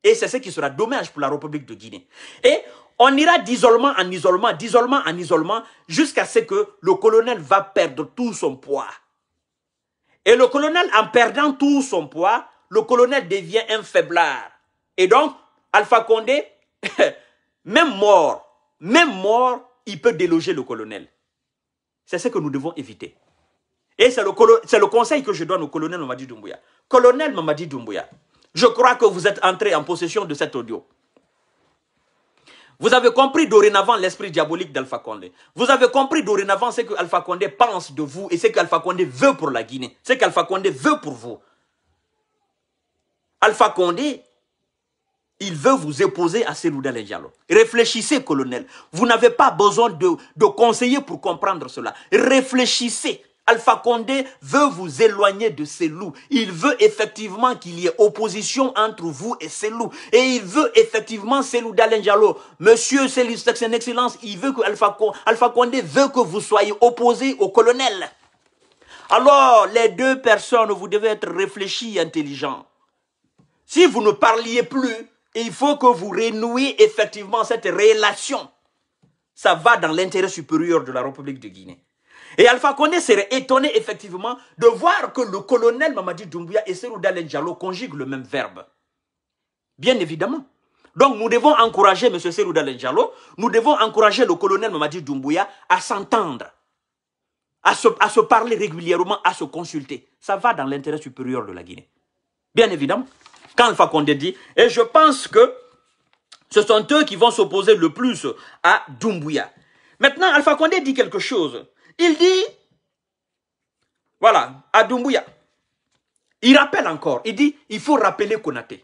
Et c'est ce qui sera dommage pour la République de Guinée. Et on ira d'isolement en isolement, d'isolement en isolement, jusqu'à ce que le colonel va perdre tout son poids. Et le colonel, en perdant tout son poids, le colonel devient un faiblard. Et donc, Alpha Condé, même mort, même mort, il peut déloger le colonel. C'est ce que nous devons éviter. Et c'est le, conseil que je donne au colonel Mamadi Doumbouya. Colonel Mamadi Doumbouya, je crois que vous êtes entré en possession de cet audio. Vous avez compris dorénavant l'esprit diabolique d'Alpha Condé. Vous avez compris dorénavant ce que Alpha Condé pense de vous et ce qu'Alpha Condé veut pour la Guinée, ce qu'Alpha Condé veut pour vous. Alpha Condé, il veut vous épouser à et Diallo. Réfléchissez, colonel. Vous n'avez pas besoin de, de conseiller pour comprendre cela. Réfléchissez. Alpha Condé veut vous éloigner de ses loups. Il veut effectivement qu'il y ait opposition entre vous et ses loups. Et il veut effectivement ces loups d'Alain Diallo. Monsieur c'est excellence, il veut que Alpha, Alpha Condé veut que vous soyez opposé au colonel. Alors, les deux personnes, vous devez être réfléchis et intelligents. Si vous ne parliez plus, il faut que vous renouiez effectivement cette relation. Ça va dans l'intérêt supérieur de la République de Guinée. Et Alpha Condé serait étonné effectivement de voir que le colonel Mamadi Doumbouya et Serou Dalen conjuguent le même verbe. Bien évidemment. Donc nous devons encourager M. Serou Dalen nous devons encourager le colonel Mamadi Doumbouya à s'entendre, à se, à se parler régulièrement, à se consulter. Ça va dans l'intérêt supérieur de la Guinée. Bien évidemment. Quand Alpha Condé dit, et je pense que ce sont eux qui vont s'opposer le plus à Doumbouya. Maintenant, Alpha Condé dit quelque chose il dit, voilà, à il rappelle encore, il dit, il faut rappeler Konaté.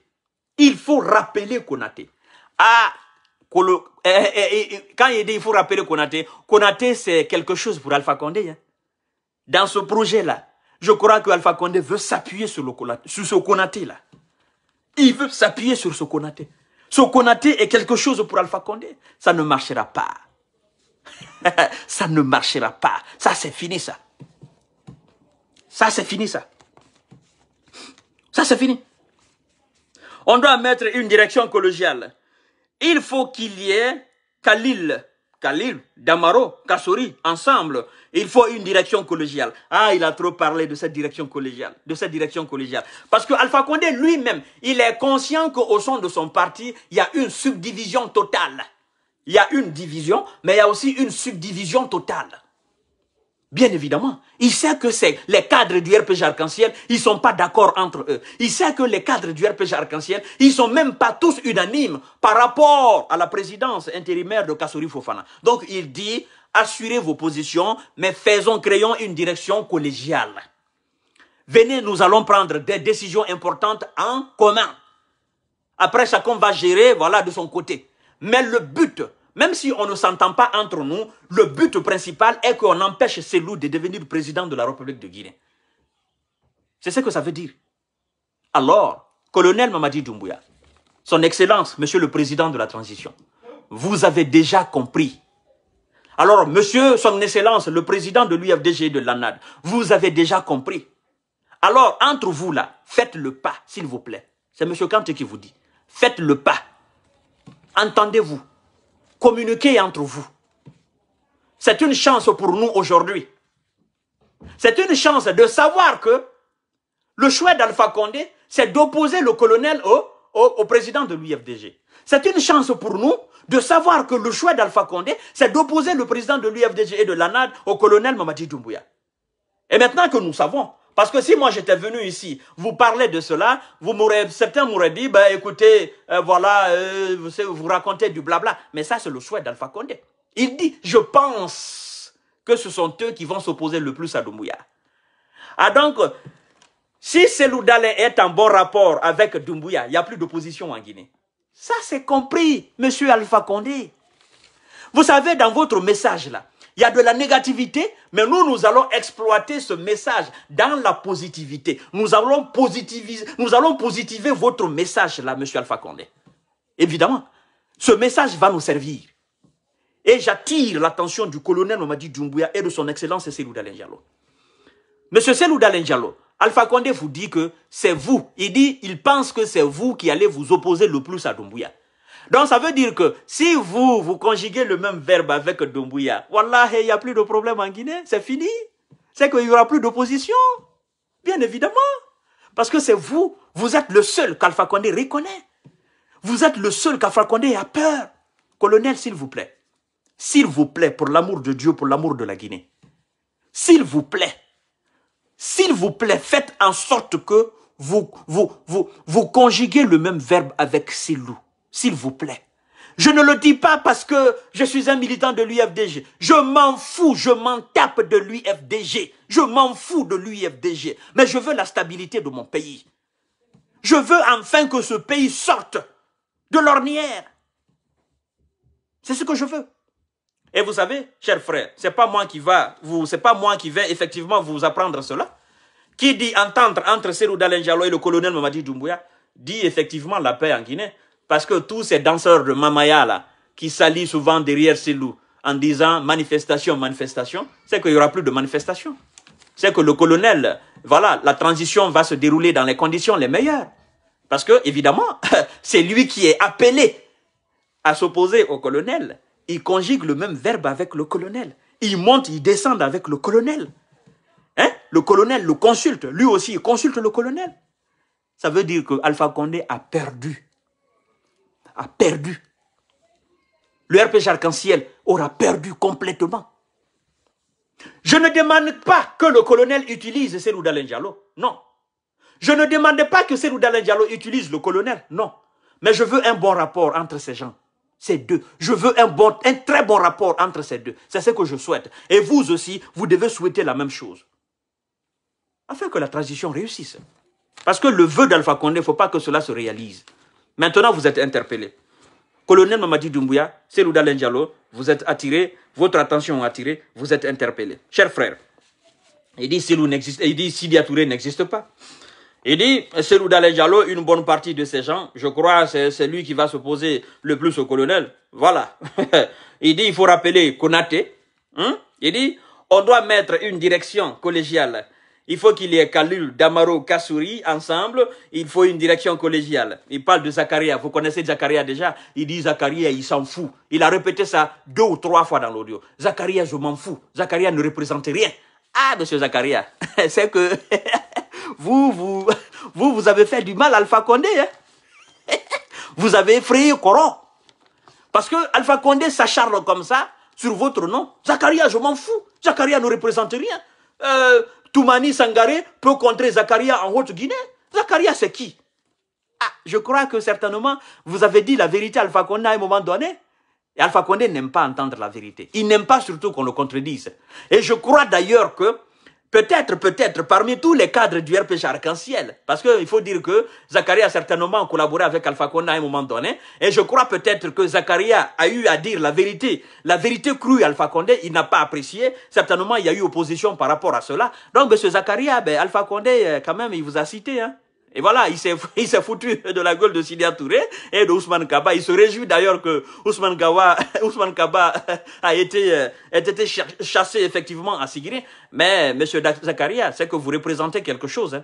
Il faut rappeler Konaté. Ah, quand il dit il faut rappeler Konaté, Konaté c'est quelque chose pour Alpha Condé. Hein. Dans ce projet-là, je crois que Alpha Condé veut s'appuyer sur, sur ce Konaté-là. Il veut s'appuyer sur ce Konaté. Ce Konaté est quelque chose pour Alpha Condé. Ça ne marchera pas. ça ne marchera pas. Ça, c'est fini, ça. Ça, c'est fini, ça. Ça, c'est fini. On doit mettre une direction collégiale. Il faut qu'il y ait Khalil, Khalil, Damaro, Kassori, ensemble. Il faut une direction collégiale. Ah, il a trop parlé de cette direction collégiale, de cette direction collégiale. Parce que Alpha Condé lui-même, il est conscient qu'au sein de son parti, il y a une subdivision totale il y a une division, mais il y a aussi une subdivision totale. Bien évidemment, il sait que c'est les cadres du RPG Arc-en-Ciel, ils sont pas d'accord entre eux. Il sait que les cadres du RPG Arc-en-Ciel, ils sont même pas tous unanimes par rapport à la présidence intérimaire de Kassouri Fofana. Donc il dit, assurez vos positions, mais faisons, créons une direction collégiale. Venez, nous allons prendre des décisions importantes en commun. Après, chacun va gérer, voilà, de son côté. Mais le but, même si on ne s'entend pas entre nous, le but principal est qu'on empêche ces loups de devenir président de la République de Guinée. C'est ce que ça veut dire. Alors, colonel Mamadi Doumbouya, son Excellence, Monsieur le Président de la Transition, vous avez déjà compris. Alors, Monsieur, son Excellence, le Président de l'UFDG et de l'ANAD, vous avez déjà compris. Alors, entre vous là, faites le pas, s'il vous plaît. C'est Monsieur Kante qui vous dit. Faites le pas. Entendez-vous communiquer entre vous. C'est une chance pour nous aujourd'hui. C'est une chance de savoir que le choix d'Alpha Condé, c'est d'opposer le colonel au, au président de l'UFDG. C'est une chance pour nous de savoir que le choix d'Alpha Condé, c'est d'opposer le président de l'UFDG et de l'ANAD au colonel Mamadi Doumbouya. Et maintenant que nous savons, parce que si moi j'étais venu ici, vous parlez de cela, vous certains m'auraient dit, ben, écoutez, euh, voilà, euh, vous, vous racontez du blabla. Mais ça, c'est le souhait d'Alpha Condé. Il dit, je pense que ce sont eux qui vont s'opposer le plus à Doumbouya. Ah donc, si Selou est en bon rapport avec Doumbouya, il n'y a plus d'opposition en Guinée. Ça, c'est compris, monsieur Alpha Condé. Vous savez, dans votre message là, il y a de la négativité, mais nous, nous allons exploiter ce message dans la positivité. Nous allons positiviser, nous allons positiver votre message là, monsieur Alpha Condé. Évidemment, ce message va nous servir. Et j'attire l'attention du colonel Mamadi d'Umbuya et de son excellence Selou Dalenjalo. Monsieur Selou Diallo, Alpha Condé vous dit que c'est vous. Il dit, il pense que c'est vous qui allez vous opposer le plus à Dumbuya. Donc ça veut dire que si vous, vous conjuguez le même verbe avec Dombouya, voilà, il n'y a plus de problème en Guinée, c'est fini. C'est qu'il n'y aura plus d'opposition, bien évidemment. Parce que c'est vous, vous êtes le seul qu'Alpha Condé reconnaît. Vous êtes le seul qu'Alpha Condé a peur. Colonel, s'il vous plaît, s'il vous plaît, pour l'amour de Dieu, pour l'amour de la Guinée, s'il vous plaît, s'il vous plaît, faites en sorte que vous, vous, vous, vous conjuguez le même verbe avec Silou s'il vous plaît. Je ne le dis pas parce que je suis un militant de l'UFDG. Je m'en fous, je m'en tape de l'UFDG. Je m'en fous de l'UFDG. Mais je veux la stabilité de mon pays. Je veux enfin que ce pays sorte de l'ornière. C'est ce que je veux. Et vous savez, cher frère, c'est pas moi qui va vous, c'est pas moi qui vais effectivement vous apprendre cela. Qui dit entendre entre Serou Dalenjalo et le colonel Mamadi Doumbouya dit effectivement la paix en Guinée. Parce que tous ces danseurs de Mamaya là, qui s'allient souvent derrière ces loups en disant manifestation, manifestation, c'est qu'il n'y aura plus de manifestation. C'est que le colonel, voilà, la transition va se dérouler dans les conditions les meilleures. Parce que, évidemment, c'est lui qui est appelé à s'opposer au colonel. Il conjugue le même verbe avec le colonel. Il monte, il descend avec le colonel. Hein? Le colonel le consulte. Lui aussi, il consulte le colonel. Ça veut dire que Alpha Condé a perdu a perdu. Le RPG Arc-en-Ciel aura perdu complètement. Je ne demande pas que le colonel utilise Selou Ndiallo. Non. Je ne demande pas que Selou Dalenjalo utilise le colonel. Non. Mais je veux un bon rapport entre ces gens. Ces deux. Je veux un, bon, un très bon rapport entre ces deux. C'est ce que je souhaite. Et vous aussi, vous devez souhaiter la même chose. Afin que la transition réussisse. Parce que le vœu d'Alpha Condé, il ne faut pas que cela se réalise. Maintenant, vous êtes interpellé. Colonel Mamadi Doumbouya, c'est vous êtes attiré, votre attention est attirée, vous êtes interpellé. Cher frère, il dit n'existe, il dit Sidi n'existe pas. Il dit une bonne partie de ces gens, je crois c'est lui qui va s'opposer le plus au colonel. Voilà. il dit il faut rappeler Konate, hein. Il dit on doit mettre une direction collégiale il faut qu'il y ait Kalul, Damaro, Kassouri ensemble. Il faut une direction collégiale. Il parle de Zakaria. Vous connaissez Zakaria déjà. Il dit Zakaria, il s'en fout. Il a répété ça deux ou trois fois dans l'audio. Zakaria, je m'en fous. Zakaria ne représente rien. Ah, monsieur Zakaria. c'est que vous, vous, vous, vous avez fait du mal à Alpha Condé. Hein. vous avez effrayé Coran. Parce que Alpha Condé s'acharne comme ça sur votre nom. Zakaria, je m'en fous. Zakaria ne représente rien. Euh, Toumani Sangaré peut contrer Zakaria en Haute-Guinée. Zakaria, c'est qui ah, Je crois que certainement, vous avez dit la vérité à Alpha Condé à un moment donné. Et Alpha Condé n'aime pas entendre la vérité. Il n'aime pas surtout qu'on le contredise. Et je crois d'ailleurs que Peut-être, peut-être, parmi tous les cadres du RPG Arc-en-Ciel. Parce qu'il faut dire que Zacharia a certainement collaboré avec Alpha Condé à un moment donné. Et je crois peut-être que Zacharia a eu à dire la vérité. La vérité crue Alpha Condé, il n'a pas apprécié. Certainement, il y a eu opposition par rapport à cela. Donc, M. Zacharia, ben, Alpha Condé, euh, quand même, il vous a cité. Hein. Et voilà, il s'est, il s'est foutu de la gueule de Sidia Touré et de Ousmane Kaba. Il se réjouit d'ailleurs que Ousmane, Kaba a été, euh, a été chassé effectivement à Sigiri. Mais, monsieur Zakaria, c'est que vous représentez quelque chose. Hein.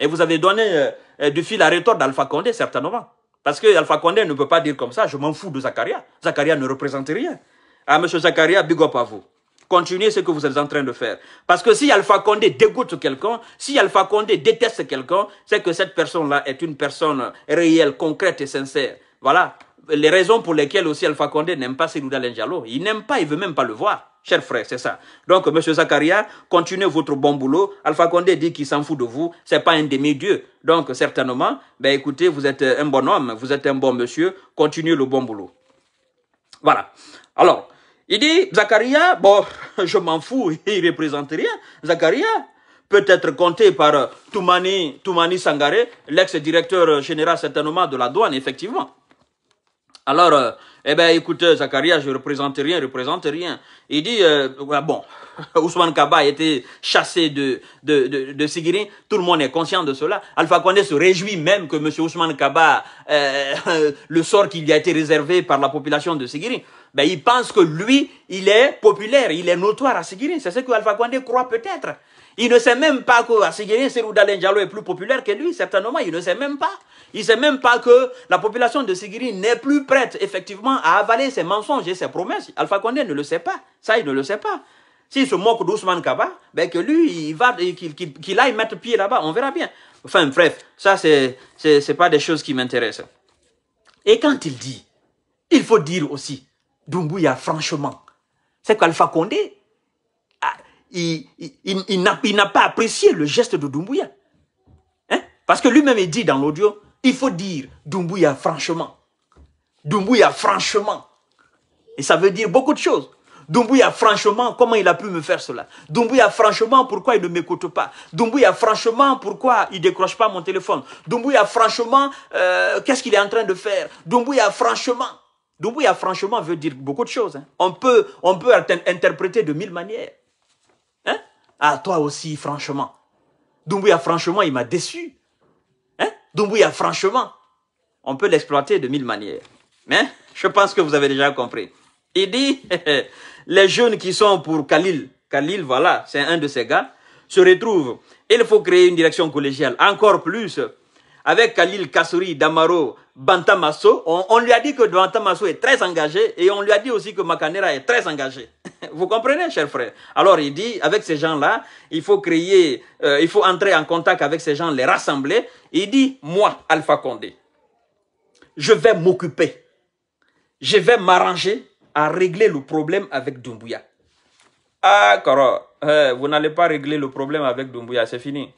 Et vous avez donné euh, euh, du fil à retordre d'Alpha Condé, certainement. Parce que Condé ne peut pas dire comme ça, je m'en fous de Zakaria. Zakaria ne représente rien. Ah, monsieur Zakaria, big up à vous continuez ce que vous êtes en train de faire. Parce que si Alpha Condé dégoûte quelqu'un, si Alpha Condé déteste quelqu'un, c'est que cette personne-là est une personne réelle, concrète et sincère. Voilà les raisons pour lesquelles aussi Alpha Condé n'aime pas Sinouda Lenjalo. Il n'aime pas, il veut même pas le voir. Cher frère, c'est ça. Donc, M. Zakaria, continuez votre bon boulot. Alpha Condé dit qu'il s'en fout de vous. n'est pas un demi-dieu. Donc, certainement, ben écoutez, vous êtes un bon homme, vous êtes un bon monsieur. Continuez le bon boulot. Voilà. Alors, il dit, Zacharia, bon, je m'en fous, il ne représente rien. Zacharia peut être compté par Toumani, Toumani Sangaré, l'ex-directeur général certainement de la douane, effectivement. Alors, eh bien, écoutez, Zacharia, je ne représente rien, je représente rien. Il dit, euh, bon, Ousmane Kaba a été chassé de, de, de, Sigiri. Tout le monde est conscient de cela. Alpha Condé se réjouit même que M. Ousmane Kaba, euh, le sort qui lui a été réservé par la population de Sigiri ben, il pense que lui, il est populaire, il est notoire à Sigiri. C'est ce que Alpha Condé croit peut-être. Il ne sait même pas que Sigirin Seroudalen est plus populaire que lui, certainement, il ne sait même pas. Il ne sait même pas que la population de Sigiri n'est plus prête, effectivement, à avaler ses mensonges et ses promesses. Alpha Condé ne le sait pas. Ça, il ne le sait pas. S'il se moque d'Ousmane Kaba, ben, que lui, il va, qu'il aille mettre pied là-bas, on verra bien. Enfin, bref, ça, ce c'est pas des choses qui m'intéressent. Et quand il dit, il faut dire aussi Doumbouya, franchement, c'est qu'Alpha Condé, ah, il, n'a pas apprécié le geste de Doumbouya. Hein? Parce que lui-même, il dit dans l'audio, il faut dire Doumbouya, franchement. Doumbouya, franchement. Et ça veut dire beaucoup de choses. Doumbouya, franchement, comment il a pu me faire cela Doumbouya, franchement, pourquoi il ne m'écoute pas Doumbouya, franchement, pourquoi il ne décroche pas mon téléphone Doumbouya, franchement, euh, qu'est-ce qu'il est en train de faire Doumbouya, franchement. Dumbuya franchement, veut dire beaucoup de choses. Hein. On, peut, on peut interpréter de mille manières. Hein? Ah, toi aussi, franchement. Doumbouya, franchement, il m'a déçu. Hein? Doumbouya, franchement. On peut l'exploiter de mille manières. Mais je pense que vous avez déjà compris. Il dit, les jeunes qui sont pour Khalil, Khalil, voilà, c'est un de ces gars, se retrouvent. Il faut créer une direction collégiale, encore plus, avec Khalil, Kassouri, Damaro, Bantamasso, on, lui a dit que Bantamasso est très engagé et on lui a dit aussi que Makanera est très engagé. Vous comprenez, cher frère Alors il dit, avec ces gens-là, il faut créer, euh, il faut entrer en contact avec ces gens, les rassembler. Il dit, moi, Alpha Condé, je vais m'occuper, je vais m'arranger à régler le problème avec Dumbuya. Ah, Koro, euh, vous n'allez pas régler le problème avec Dumbuya, c'est fini.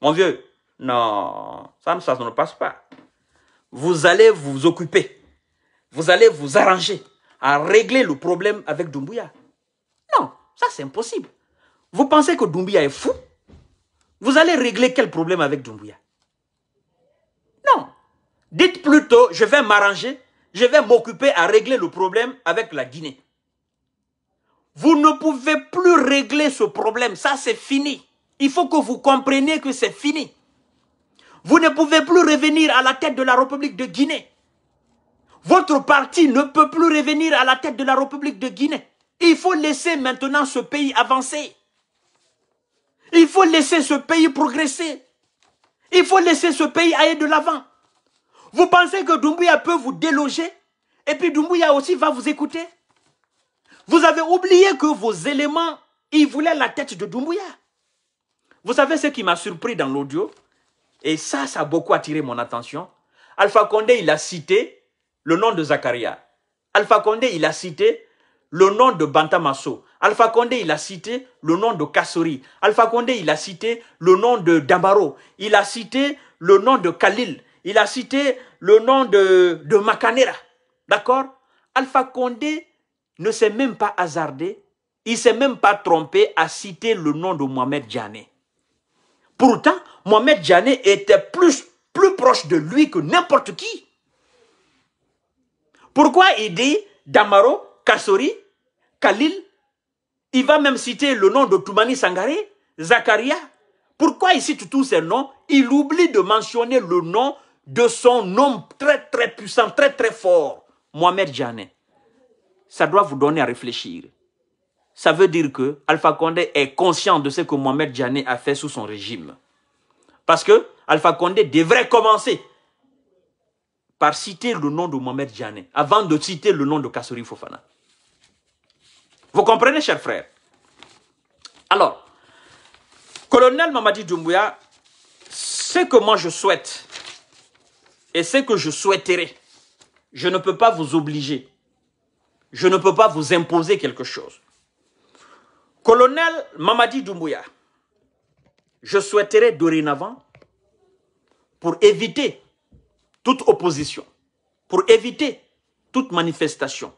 Mon vieux, non, ça, ça ne passe pas vous allez vous occuper, vous allez vous arranger à régler le problème avec Doumbouya. Non, ça c'est impossible. Vous pensez que Doumbouya est fou Vous allez régler quel problème avec Doumbouya Non. Dites plutôt, je vais m'arranger, je vais m'occuper à régler le problème avec la Guinée. Vous ne pouvez plus régler ce problème, ça c'est fini. Il faut que vous compreniez que c'est fini. Vous ne pouvez plus revenir à la tête de la République de Guinée. Votre parti ne peut plus revenir à la tête de la République de Guinée. Il faut laisser maintenant ce pays avancer. Il faut laisser ce pays progresser. Il faut laisser ce pays aller de l'avant. Vous pensez que Doumbouya peut vous déloger et puis Doumbouya aussi va vous écouter Vous avez oublié que vos éléments, ils voulaient la tête de Doumbouya. Vous savez ce qui m'a surpris dans l'audio et ça, ça a beaucoup attiré mon attention. Alpha Condé, il a cité le nom de Zakaria. Alpha Condé, il a cité le nom de Bantamasso. Alpha Condé, il a cité le nom de Kassori. Alpha Condé, il a cité le nom de Dambaro. Il a cité le nom de Khalil. Il a cité le nom de, de Makanera. D'accord Alpha Condé ne s'est même pas hasardé. Il s'est même pas trompé à citer le nom de Mohamed Djané. Pourtant, Mohamed Janet était plus, plus proche de lui que n'importe qui. Pourquoi il dit Damaro, Kassori, Khalil Il va même citer le nom de Toumani Sangaré, Zakaria. Pourquoi il cite tous ces noms Il oublie de mentionner le nom de son homme très très puissant, très très fort, Mohamed Janet. Ça doit vous donner à réfléchir ça veut dire que Alpha Condé est conscient de ce que Mohamed Djane a fait sous son régime. Parce que Alpha Condé devrait commencer par citer le nom de Mohamed Djane avant de citer le nom de Kassori Fofana. Vous comprenez, chers frères Alors, colonel Mamadi Doumbouya, ce que moi je souhaite et ce que je souhaiterais, je ne peux pas vous obliger. Je ne peux pas vous imposer quelque chose. Colonel Mamadi Doumbouya, je souhaiterais dorénavant, pour éviter toute opposition, pour éviter toute manifestation,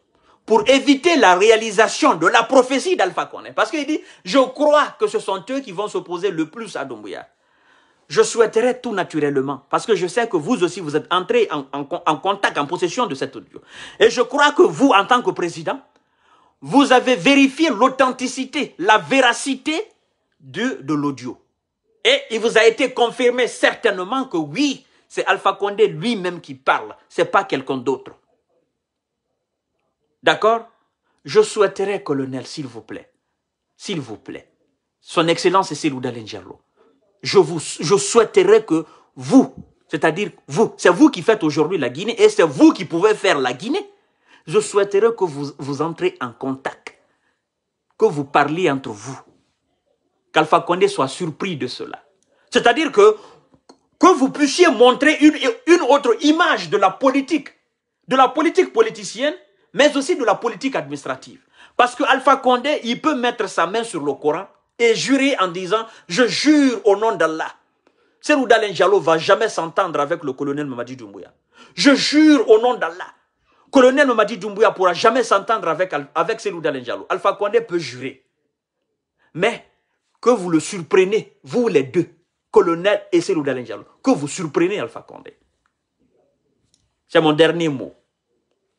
pour éviter la réalisation de la prophétie d'Alpha Kone. Parce qu'il dit, je crois que ce sont eux qui vont s'opposer le plus à Doumbouya. Je souhaiterais tout naturellement, parce que je sais que vous aussi, vous êtes entré en, en contact, en possession de cet audio. Et je crois que vous, en tant que président, vous avez vérifié l'authenticité, la véracité de, de l'audio. Et il vous a été confirmé certainement que oui, c'est Alpha Condé lui-même qui parle, c'est pas quelqu'un d'autre. D'accord Je souhaiterais, colonel, s'il vous plaît, s'il vous plaît, son excellence est celle je, je souhaiterais que vous, c'est-à-dire vous, c'est vous qui faites aujourd'hui la Guinée et c'est vous qui pouvez faire la Guinée je souhaiterais que vous, vous entrez en contact, que vous parliez entre vous, qu'Alpha Condé soit surpris de cela. C'est-à-dire que, que vous puissiez montrer une, autre image de la politique, de la politique politicienne, mais aussi de la politique administrative. Parce que Alpha Condé, il peut mettre sa main sur le Coran et jurer en disant « Je jure au nom d'Allah ». Serouda ne va jamais s'entendre avec le colonel Mamadi Doumbouya. « Je jure au nom d'Allah » colonel Mamadi Doumbouya pourra jamais s'entendre avec, avec Selou Alpha Condé peut jurer. Mais que vous le surprenez, vous les deux, colonel et Selou Dalenjalo, que vous surprenez Alpha Condé. C'est mon dernier mot.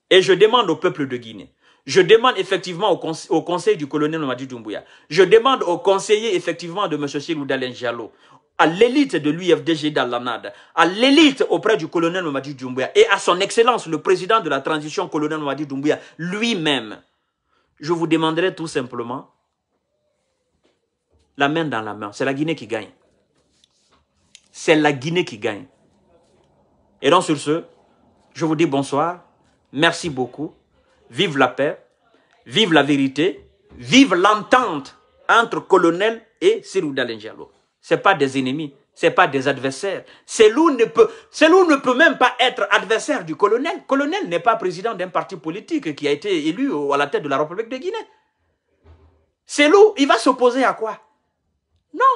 Et je demande au peuple de Guinée, je demande effectivement au, conseil, du colonel Mamadi Doumbouya, je demande au conseiller effectivement de M. Selou à l'élite de l'UFDG d'Alanad, à l'élite auprès du colonel Mamadi Doumbouya et à son excellence, le président de la transition, colonel Mamadi Doumbouya, lui-même, je vous demanderai tout simplement la main dans la main. C'est la Guinée qui gagne. C'est la Guinée qui gagne. Et donc sur ce, je vous dis bonsoir, merci beaucoup, vive la paix, vive la vérité, vive l'entente entre colonel et Sirou Dalengelo. Ce pas des ennemis, ce pas des adversaires. C'est ne, peut, ne peut même pas être adversaire du colonel. Colonel n'est pas président d'un parti politique qui a été élu à la tête de la République de Guinée. loup, il va s'opposer à quoi Non.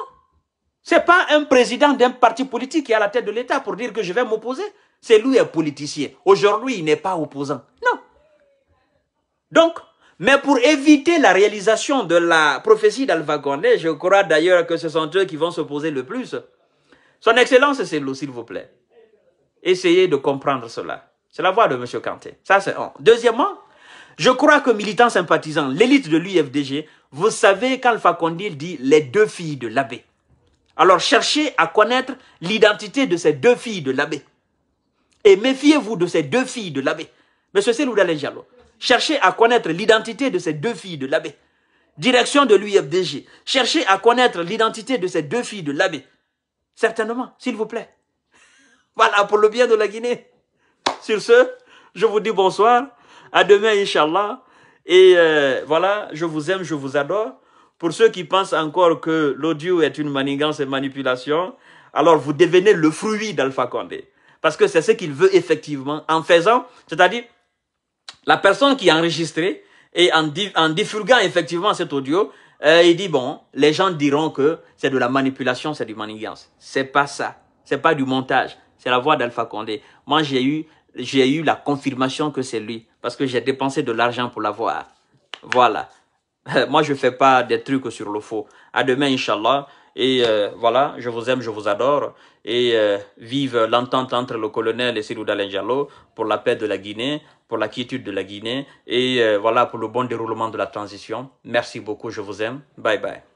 C'est pas un président d'un parti politique qui est à la tête de l'État pour dire que je vais m'opposer. C'est lui est politicien. Aujourd'hui, il n'est pas opposant. Non. Donc, mais pour éviter la réalisation de la prophétie d'Alpha je crois d'ailleurs que ce sont eux qui vont s'opposer le plus. Son Excellence, c'est l'eau, s'il vous plaît. Essayez de comprendre cela. C'est la voix de M. Kanté. Ça, c'est Deuxièmement, je crois que militants sympathisants, l'élite de l'UFDG, vous savez qu'Alpha Condé dit les deux filles de l'abbé. Alors cherchez à connaître l'identité de ces deux filles de l'abbé. Et méfiez-vous de ces deux filles de l'abbé. Monsieur C'est Diallo, cherchez à connaître l'identité de ces deux filles de l'abbé. Direction de l'UFDG, cherchez à connaître l'identité de ces deux filles de l'abbé. Certainement, s'il vous plaît. Voilà, pour le bien de la Guinée. Sur ce, je vous dis bonsoir. À demain, Inch'Allah. Et euh, voilà, je vous aime, je vous adore. Pour ceux qui pensent encore que l'audio est une manigance et manipulation, alors vous devenez le fruit d'Alpha Condé. Parce que c'est ce qu'il veut effectivement en faisant, c'est-à-dire la personne qui a enregistré et en, en effectivement cet audio, euh, il dit bon, les gens diront que c'est de la manipulation, c'est du manigance. C'est pas ça. C'est pas du montage. C'est la voix d'Alpha Condé. Moi, j'ai eu, la confirmation que c'est lui parce que j'ai dépensé de l'argent pour l'avoir. Voilà. Moi, je fais pas des trucs sur le faux. À demain, Inch'Allah. Et euh, voilà, je vous aime, je vous adore. Et euh, vive l'entente entre le colonel et Cyril pour la paix de la Guinée pour la quiétude de la Guinée et euh, voilà pour le bon déroulement de la transition. Merci beaucoup, je vous aime. Bye bye.